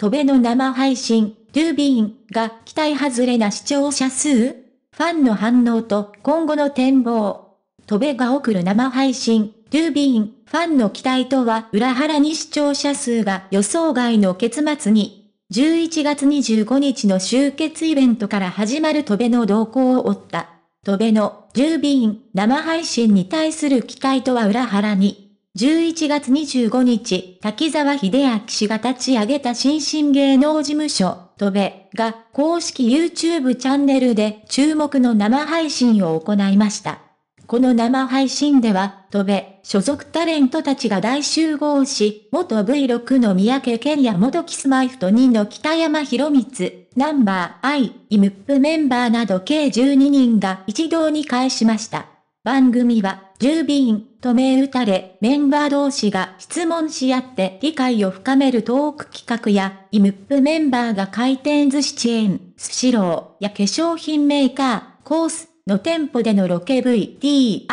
戸辺の生配信、ドゥービーンが期待外れな視聴者数ファンの反応と今後の展望。戸辺が送る生配信、ドゥービーン、ファンの期待とは裏腹に視聴者数が予想外の結末に。11月25日の集結イベントから始まる戸辺の動向を追った。戸辺の、ドゥービーン、生配信に対する期待とは裏腹に。11月25日、滝沢秀明氏が立ち上げた新進芸能事務所、とべが公式 YouTube チャンネルで注目の生配信を行いました。この生配信では、とべ所属タレントたちが大集合し、元 V6 の三宅健や元キスマイフト2の北山博光、ナンバー I、イムップメンバーなど計12人が一堂に会しました。番組は、従備員と銘打たれ、メンバー同士が質問し合って理解を深めるトーク企画や、イムップメンバーが回転寿司チェーン、スシローや化粧品メーカー、コースの店舗でのロケ VTR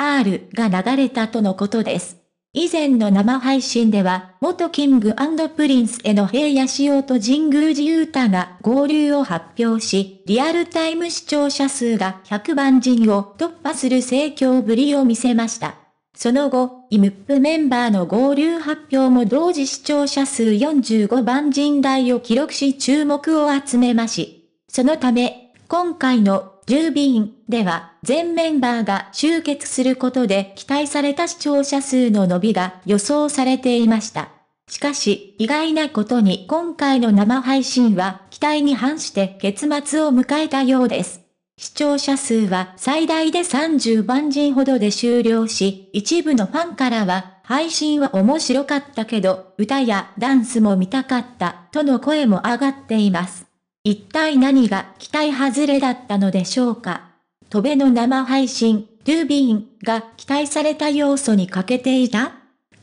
が流れたとのことです。以前の生配信では、元キングプリンスへの平野仕様と神宮寺勇太が合流を発表し、リアルタイム視聴者数が100万人を突破する盛況ぶりを見せました。その後、イムップメンバーの合流発表も同時視聴者数45万人台を記録し注目を集めまし。そのため、今回の10では全メンバーが集結することで期待された視聴者数の伸びが予想されていました。しかし、意外なことに今回の生配信は期待に反して結末を迎えたようです。視聴者数は最大で30万人ほどで終了し、一部のファンからは、配信は面白かったけど、歌やダンスも見たかった、との声も上がっています。一体何が期待外れだったのでしょうか。戸辺の生配信、ドゥービーンが期待された要素に欠けていた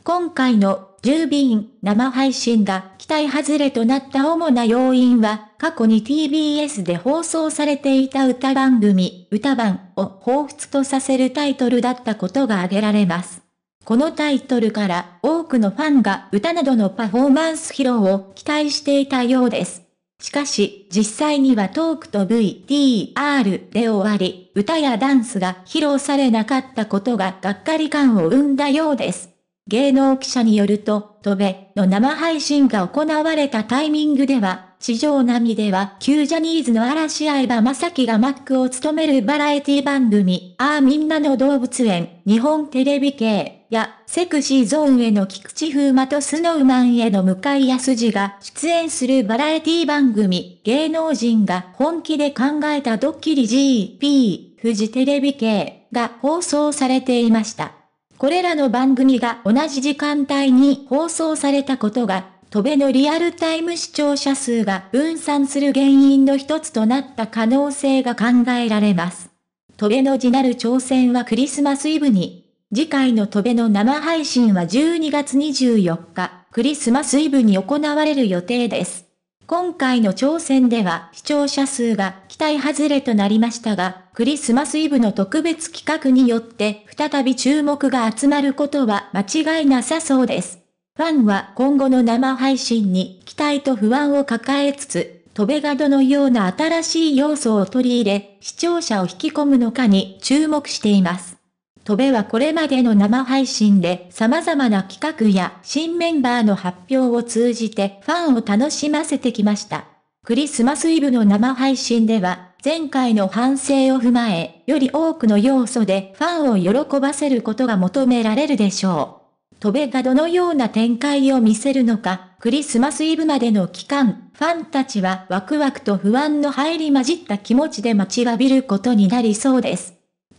今回のドゥービーン生配信が期待外れとなった主な要因は、過去に TBS で放送されていた歌番組、歌番を彷彿とさせるタイトルだったことが挙げられます。このタイトルから多くのファンが歌などのパフォーマンス披露を期待していたようです。しかし、実際にはトークと VTR で終わり、歌やダンスが披露されなかったことががっかり感を生んだようです。芸能記者によると、とべの生配信が行われたタイミングでは、地上波では旧ジャニーズの嵐相葉正樹がマックを務めるバラエティ番組、あーみんなの動物園、日本テレビ系や、セクシーゾーンへの菊池風磨とスノーマンへの向井康二が出演するバラエティ番組、芸能人が本気で考えたドッキリ GP、フジテレビ系が放送されていました。これらの番組が同じ時間帯に放送されたことが、戸辺のリアルタイム視聴者数が分散する原因の一つとなった可能性が考えられます。戸辺の地なる挑戦はクリスマスイブに。次回の戸辺の生配信は12月24日、クリスマスイブに行われる予定です。今回の挑戦では視聴者数が期待外れとなりましたが、クリスマスイブの特別企画によって再び注目が集まることは間違いなさそうです。ファンは今後の生配信に期待と不安を抱えつつ、トベガドのような新しい要素を取り入れ、視聴者を引き込むのかに注目しています。戸部はこれまでの生配信で様々な企画や新メンバーの発表を通じてファンを楽しませてきました。クリスマスイブの生配信では前回の反省を踏まえ、より多くの要素でファンを喜ばせることが求められるでしょう。戸部がどのような展開を見せるのか、クリスマスイブまでの期間、ファンたちはワクワクと不安の入り混じった気持ちで待ちわびることになりそうです。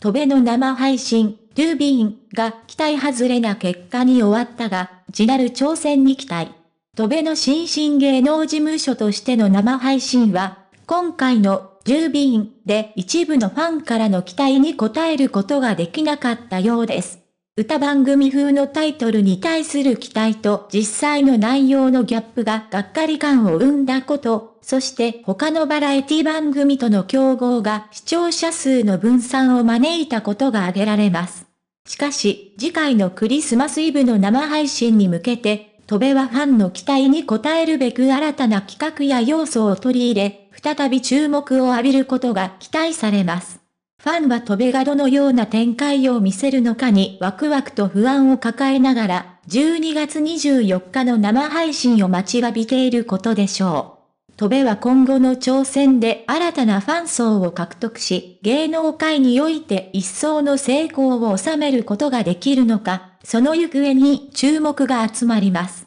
戸辺の生配信、トゥービーンが期待外れな結果に終わったが、次なる挑戦に期待。戸辺の新進芸能事務所としての生配信は、今回のジュービーンで一部のファンからの期待に応えることができなかったようです。歌番組風のタイトルに対する期待と実際の内容のギャップががっかり感を生んだこと、そして他のバラエティ番組との競合が視聴者数の分散を招いたことが挙げられます。しかし、次回のクリスマスイブの生配信に向けて、戸部はファンの期待に応えるべく新たな企画や要素を取り入れ、再び注目を浴びることが期待されます。ファンはトベがどのような展開を見せるのかにワクワクと不安を抱えながら、12月24日の生配信を待ちわびていることでしょう。トベは今後の挑戦で新たなファン層を獲得し、芸能界において一層の成功を収めることができるのか、その行方に注目が集まります。